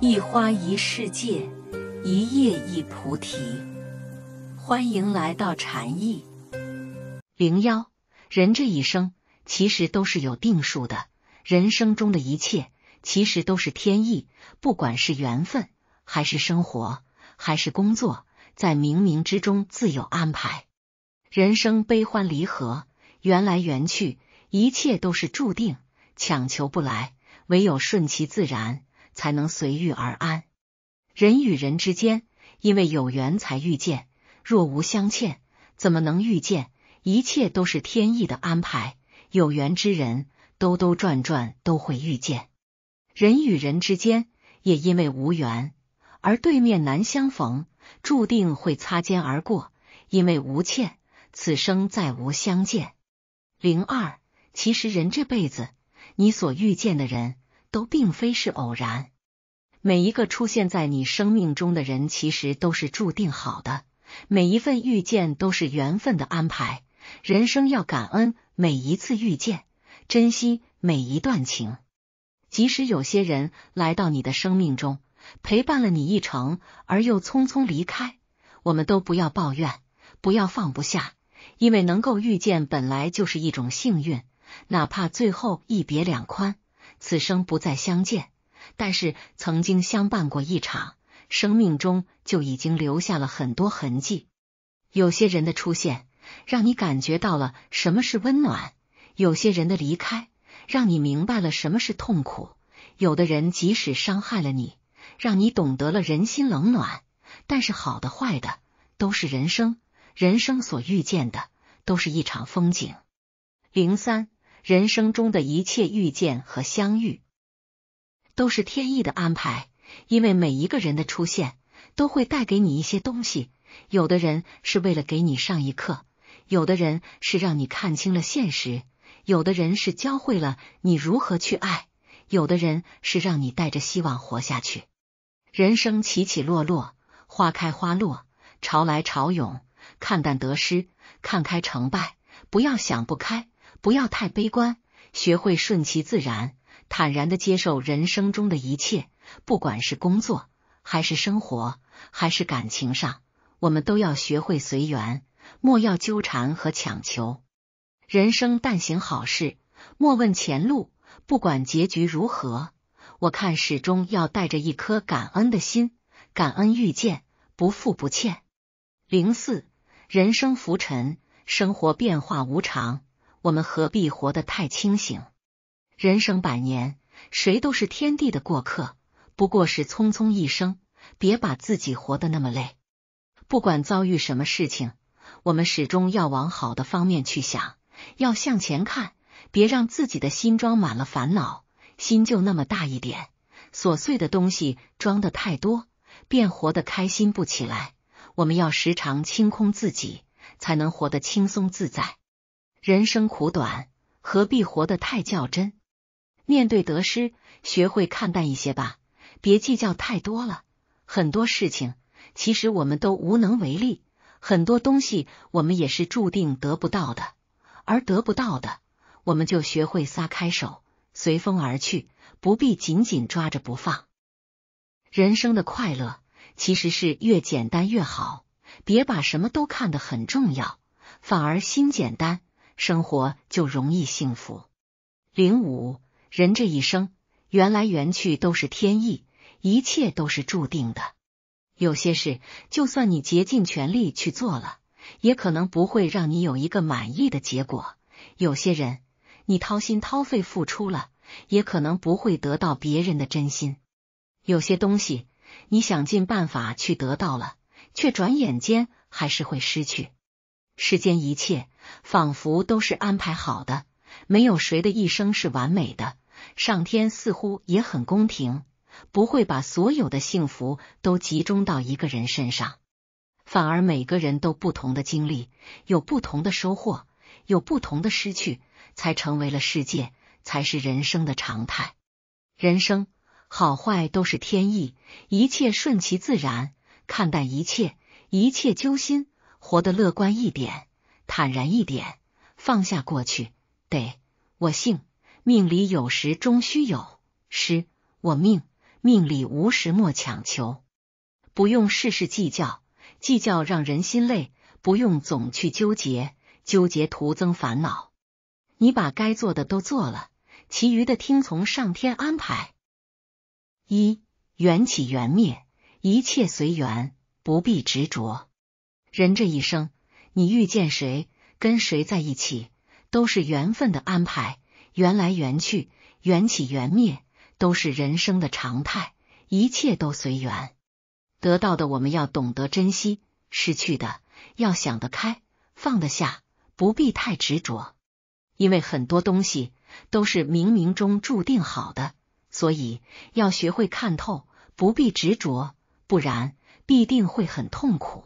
一花一世界，一叶一菩提。欢迎来到禅意零幺。人这一生其实都是有定数的，人生中的一切其实都是天意，不管是缘分，还是生活，还是工作，在冥冥之中自有安排。人生悲欢离合，缘来缘去，一切都是注定，强求不来，唯有顺其自然。才能随遇而安。人与人之间，因为有缘才遇见，若无相欠，怎么能遇见？一切都是天意的安排。有缘之人，兜兜转转都会遇见。人与人之间，也因为无缘而对面难相逢，注定会擦肩而过。因为无欠，此生再无相见。零二，其实人这辈子，你所遇见的人。都并非是偶然，每一个出现在你生命中的人，其实都是注定好的；每一份遇见，都是缘分的安排。人生要感恩每一次遇见，珍惜每一段情。即使有些人来到你的生命中，陪伴了你一程，而又匆匆离开，我们都不要抱怨，不要放不下，因为能够遇见本来就是一种幸运，哪怕最后一别两宽。此生不再相见，但是曾经相伴过一场，生命中就已经留下了很多痕迹。有些人的出现，让你感觉到了什么是温暖；有些人的离开，让你明白了什么是痛苦。有的人即使伤害了你，让你懂得了人心冷暖。但是好的、坏的，都是人生，人生所遇见的，都是一场风景。零三。人生中的一切遇见和相遇，都是天意的安排。因为每一个人的出现，都会带给你一些东西。有的人是为了给你上一课，有的人是让你看清了现实，有的人是教会了你如何去爱，有的人是让你带着希望活下去。人生起起落落，花开花落，潮来潮涌，看淡得失，看开成败，不要想不开。不要太悲观，学会顺其自然，坦然的接受人生中的一切，不管是工作，还是生活，还是感情上，我们都要学会随缘，莫要纠缠和强求。人生但行好事，莫问前路，不管结局如何，我看始终要带着一颗感恩的心，感恩遇见，不负不欠。零四，人生浮沉，生活变化无常。我们何必活得太清醒？人生百年，谁都是天地的过客，不过是匆匆一生。别把自己活得那么累。不管遭遇什么事情，我们始终要往好的方面去想，要向前看，别让自己的心装满了烦恼。心就那么大一点，琐碎的东西装的太多，便活得开心不起来。我们要时常清空自己，才能活得轻松自在。人生苦短，何必活得太较真？面对得失，学会看淡一些吧，别计较太多了。很多事情其实我们都无能为力，很多东西我们也是注定得不到的。而得不到的，我们就学会撒开手，随风而去，不必紧紧抓着不放。人生的快乐其实是越简单越好，别把什么都看得很重要，反而心简单。生活就容易幸福。零五人这一生缘来缘去都是天意，一切都是注定的。有些事，就算你竭尽全力去做了，也可能不会让你有一个满意的结果；有些人，你掏心掏肺付出了，也可能不会得到别人的真心；有些东西，你想尽办法去得到了，却转眼间还是会失去。世间一切仿佛都是安排好的，没有谁的一生是完美的。上天似乎也很公平，不会把所有的幸福都集中到一个人身上，反而每个人都不同的经历，有不同的收获，有不同的失去，才成为了世界，才是人生的常态。人生好坏都是天意，一切顺其自然，看淡一切，一切揪心。活得乐观一点，坦然一点，放下过去。得我信，命里有时终须有；失我命，命里无时莫强求。不用事事计较，计较让人心累；不用总去纠结，纠结徒增烦恼。你把该做的都做了，其余的听从上天安排。一缘起缘灭，一切随缘，不必执着。人这一生，你遇见谁，跟谁在一起，都是缘分的安排。缘来缘去，缘起缘灭，都是人生的常态。一切都随缘，得到的我们要懂得珍惜，失去的要想得开放得下，不必太执着。因为很多东西都是冥冥中注定好的，所以要学会看透，不必执着，不然必定会很痛苦。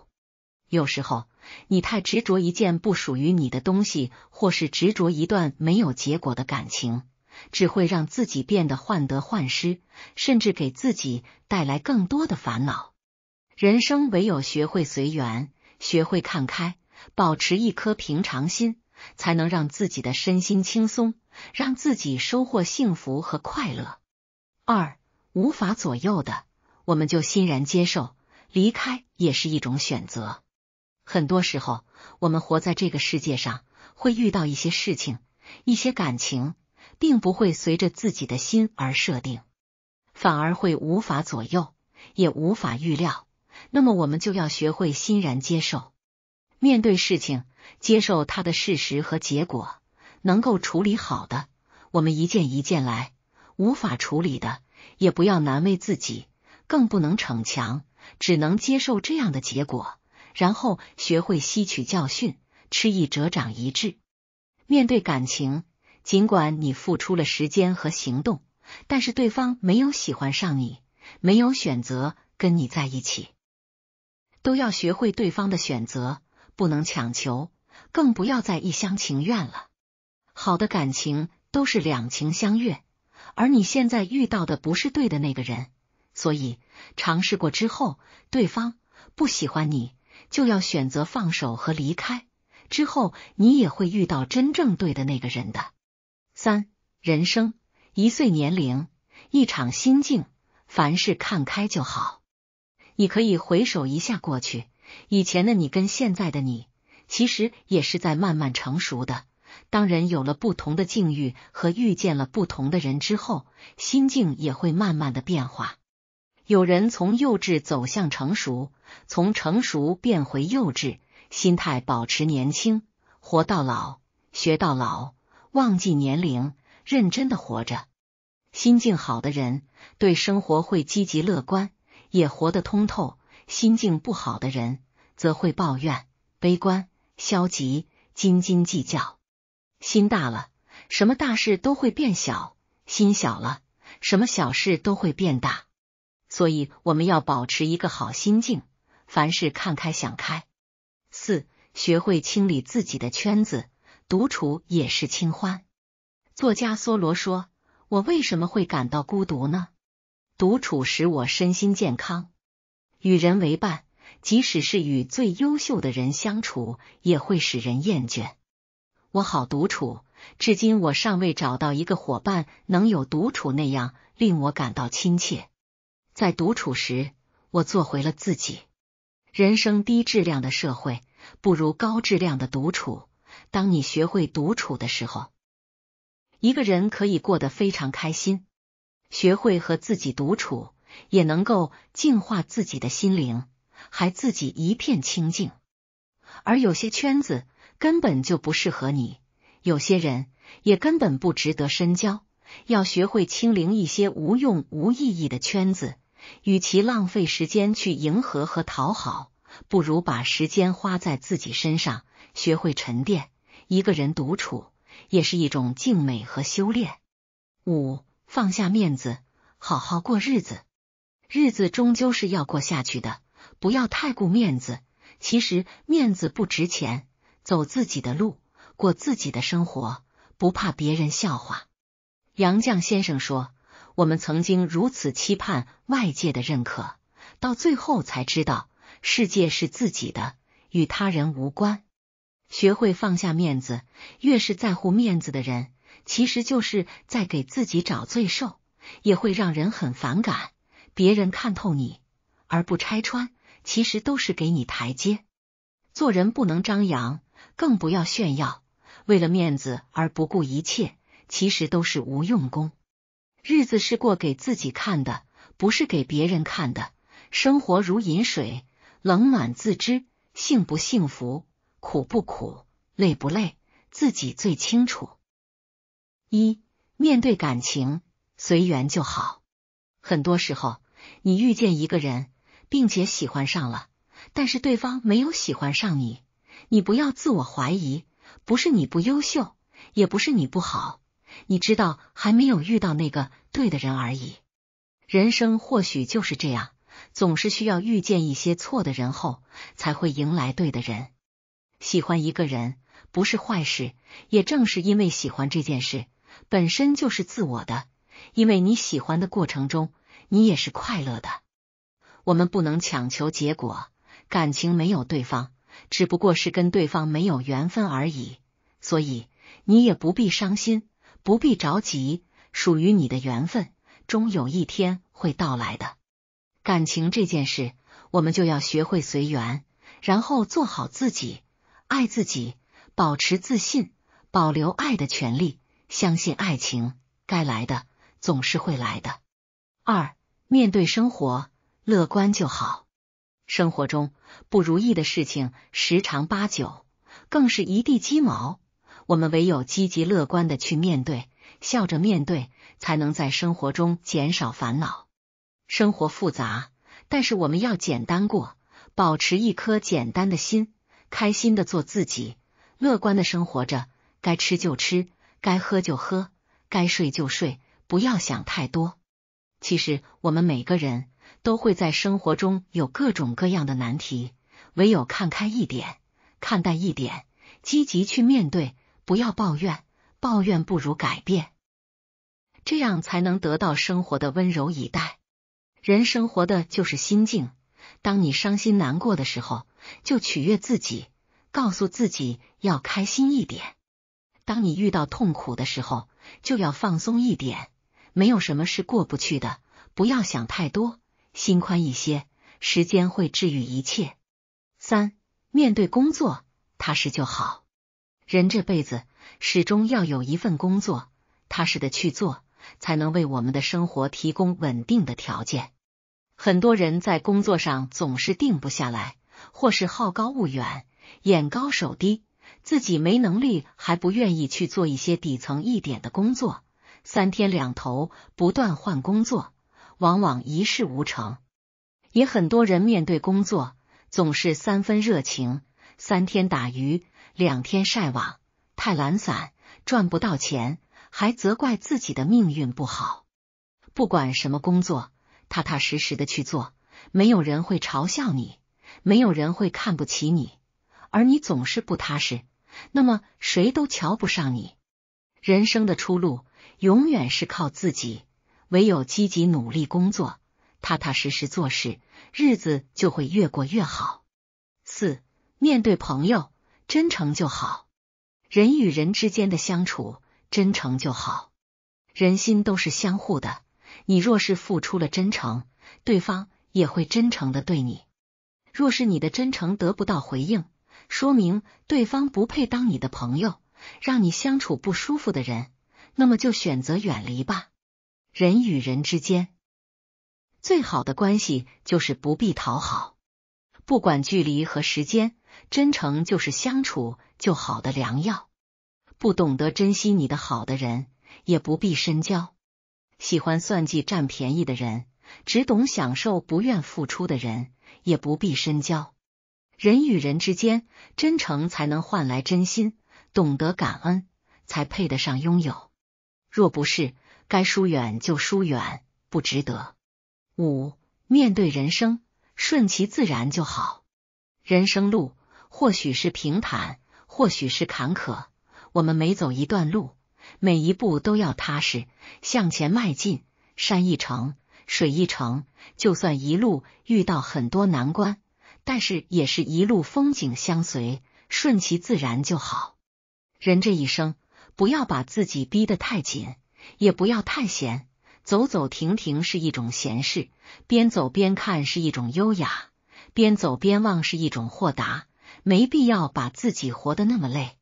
有时候，你太执着一件不属于你的东西，或是执着一段没有结果的感情，只会让自己变得患得患失，甚至给自己带来更多的烦恼。人生唯有学会随缘，学会看开，保持一颗平常心，才能让自己的身心轻松，让自己收获幸福和快乐。二无法左右的，我们就欣然接受；离开也是一种选择。很多时候，我们活在这个世界上，会遇到一些事情、一些感情，并不会随着自己的心而设定，反而会无法左右，也无法预料。那么，我们就要学会欣然接受，面对事情，接受它的事实和结果。能够处理好的，我们一件一件来；无法处理的，也不要难为自己，更不能逞强，只能接受这样的结果。然后学会吸取教训，吃一折长一智。面对感情，尽管你付出了时间和行动，但是对方没有喜欢上你，没有选择跟你在一起，都要学会对方的选择，不能强求，更不要再一厢情愿了。好的感情都是两情相悦，而你现在遇到的不是对的那个人，所以尝试过之后，对方不喜欢你。就要选择放手和离开，之后你也会遇到真正对的那个人的。三人生一岁年龄，一场心境，凡事看开就好。你可以回首一下过去，以前的你跟现在的你，其实也是在慢慢成熟的。当人有了不同的境遇和遇见了不同的人之后，心境也会慢慢的变化。有人从幼稚走向成熟，从成熟变回幼稚，心态保持年轻，活到老学到老，忘记年龄，认真的活着。心境好的人对生活会积极乐观，也活得通透；心境不好的人则会抱怨、悲观、消极、斤斤计较。心大了，什么大事都会变小；心小了，什么小事都会变大。所以，我们要保持一个好心境，凡事看开、想开。四、学会清理自己的圈子，独处也是清欢。作家梭罗说：“我为什么会感到孤独呢？独处使我身心健康。与人为伴，即使是与最优秀的人相处，也会使人厌倦。我好独处，至今我尚未找到一个伙伴能有独处那样令我感到亲切。”在独处时，我做回了自己。人生低质量的社会不如高质量的独处。当你学会独处的时候，一个人可以过得非常开心。学会和自己独处，也能够净化自己的心灵，还自己一片清净。而有些圈子根本就不适合你，有些人也根本不值得深交。要学会清零一些无用无意义的圈子，与其浪费时间去迎合和讨好，不如把时间花在自己身上，学会沉淀。一个人独处也是一种静美和修炼。五放下面子，好好过日子。日子终究是要过下去的，不要太顾面子。其实面子不值钱，走自己的路，过自己的生活，不怕别人笑话。杨绛先生说：“我们曾经如此期盼外界的认可，到最后才知道世界是自己的，与他人无关。学会放下面子，越是在乎面子的人，其实就是在给自己找罪受，也会让人很反感。别人看透你而不拆穿，其实都是给你台阶。做人不能张扬，更不要炫耀，为了面子而不顾一切。”其实都是无用功，日子是过给自己看的，不是给别人看的。生活如饮水，冷暖自知。幸不幸福，苦不苦，累不累，自己最清楚。一面对感情，随缘就好。很多时候，你遇见一个人，并且喜欢上了，但是对方没有喜欢上你，你不要自我怀疑，不是你不优秀，也不是你不好。你知道还没有遇到那个对的人而已。人生或许就是这样，总是需要遇见一些错的人后，才会迎来对的人。喜欢一个人不是坏事，也正是因为喜欢这件事本身就是自我的，因为你喜欢的过程中，你也是快乐的。我们不能强求结果，感情没有对方，只不过是跟对方没有缘分而已，所以你也不必伤心。不必着急，属于你的缘分终有一天会到来的。感情这件事，我们就要学会随缘，然后做好自己，爱自己，保持自信，保留爱的权利，相信爱情，该来的总是会来的。二，面对生活乐观就好。生活中不如意的事情十常八九，更是一地鸡毛。我们唯有积极乐观的去面对，笑着面对，才能在生活中减少烦恼。生活复杂，但是我们要简单过，保持一颗简单的心，开心的做自己，乐观的生活着。该吃就吃，该喝就喝，该睡就睡，不要想太多。其实，我们每个人都会在生活中有各种各样的难题，唯有看开一点，看淡一点，积极去面对。不要抱怨，抱怨不如改变，这样才能得到生活的温柔以待。人生活的就是心境。当你伤心难过的时候，就取悦自己，告诉自己要开心一点；当你遇到痛苦的时候，就要放松一点。没有什么是过不去的，不要想太多，心宽一些，时间会治愈一切。三，面对工作，踏实就好。人这辈子始终要有一份工作，踏实的去做，才能为我们的生活提供稳定的条件。很多人在工作上总是定不下来，或是好高骛远、眼高手低，自己没能力还不愿意去做一些底层一点的工作，三天两头不断换工作，往往一事无成。也很多人面对工作总是三分热情，三天打鱼。两天晒网，太懒散，赚不到钱，还责怪自己的命运不好。不管什么工作，踏踏实实的去做，没有人会嘲笑你，没有人会看不起你。而你总是不踏实，那么谁都瞧不上你。人生的出路永远是靠自己，唯有积极努力工作，踏踏实实做事，日子就会越过越好。四，面对朋友。真诚就好，人与人之间的相处真诚就好，人心都是相互的。你若是付出了真诚，对方也会真诚的对你。若是你的真诚得不到回应，说明对方不配当你的朋友，让你相处不舒服的人，那么就选择远离吧。人与人之间最好的关系就是不必讨好，不管距离和时间。真诚就是相处就好的良药。不懂得珍惜你的好的人，也不必深交；喜欢算计占便宜的人，只懂享受不愿付出的人，也不必深交。人与人之间，真诚才能换来真心，懂得感恩才配得上拥有。若不是该疏远就疏远，不值得。五，面对人生，顺其自然就好。人生路。或许是平坦，或许是坎坷。我们每走一段路，每一步都要踏实向前迈进。山一程，水一程，就算一路遇到很多难关，但是也是一路风景相随。顺其自然就好。人这一生，不要把自己逼得太紧，也不要太闲。走走停停是一种闲适，边走边看是一种优雅，边走边望是一种豁达。没必要把自己活得那么累。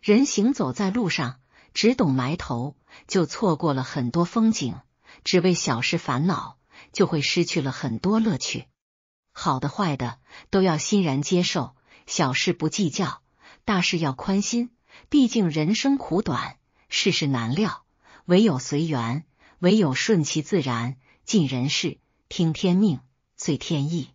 人行走在路上，只懂埋头，就错过了很多风景；只为小事烦恼，就会失去了很多乐趣。好的、坏的，都要欣然接受。小事不计较，大事要宽心。毕竟人生苦短，世事难料，唯有随缘，唯有顺其自然，尽人事，听天命，随天意。